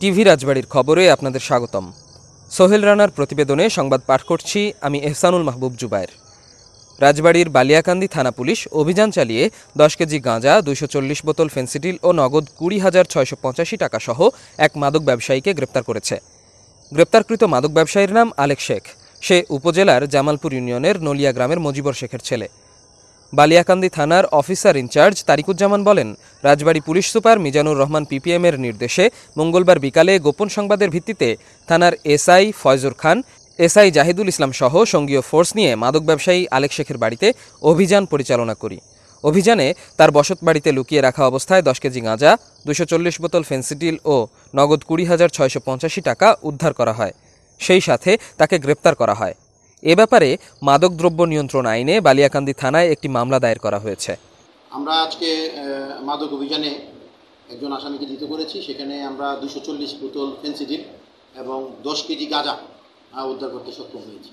TV রাজবাড়ির খবরে আপনাদের স্বাগতম সোহেল রানার প্রতিবেদনে সংবাদ পাঠ করছি আমি এহসানুল মাহবুব জুবায়ের রাজবাড়ির বালিয়াকান্দি থানা পুলিশ অভিযান চালিয়ে দশ কেজি গাঁজা দুইশো চল্লিশ বোতল ফেন্সিডিল ও নগদ কুড়ি হাজার ছয়শো পঁচাশি টাকা সহ এক মাদক ব্যবসায়ীকে গ্রেপ্তার করেছে গ্রেপ্তারকৃত মাদক ব্যবসায়ীর নাম আলেক শেখ সে উপজেলার জামালপুর ইউনিয়নের নলিয়া গ্রামের মজিবর শেখের ছেলে বালিয়াকান্দি থানার অফিসার ইনচার্জ তারিকুজ্জামান বলেন রাজবাড়ী পুলিশ সুপার মিজানুর রহমান পিপিএমের নির্দেশে মঙ্গলবার বিকালে গোপন সংবাদের ভিত্তিতে থানার এসআই ফয়জুর খান এসআই জাহিদুল ইসলাম সহ সঙ্গীয় ফোর্স নিয়ে মাদক ব্যবসায়ী আলেক শেখের বাড়িতে অভিযান পরিচালনা করি অভিযানে তার বসত বাড়িতে লুকিয়ে রাখা অবস্থায় দশ কেজি গাঁজা দুশো বোতল ফেন্সিডিল ও নগদ কুড়ি হাজার ছয়শো টাকা উদ্ধার করা হয় সেই সাথে তাকে গ্রেপ্তার করা হয় এ ব্যাপারে মাদকদ্রব্য নিয়ন্ত্রণ আইনে বালিয়াকান্দি থানায় একটি মামলা দায়ের করা হয়েছে আমরা আজকে মাদক অভিযানে একজন আসামিকে ধৃত করেছি সেখানে আমরা দুশো চল্লিশ বোতল ফেন্সিডিল এবং দশ কেজি গাঁজা উদ্ধার করতে সক্ষম হয়েছি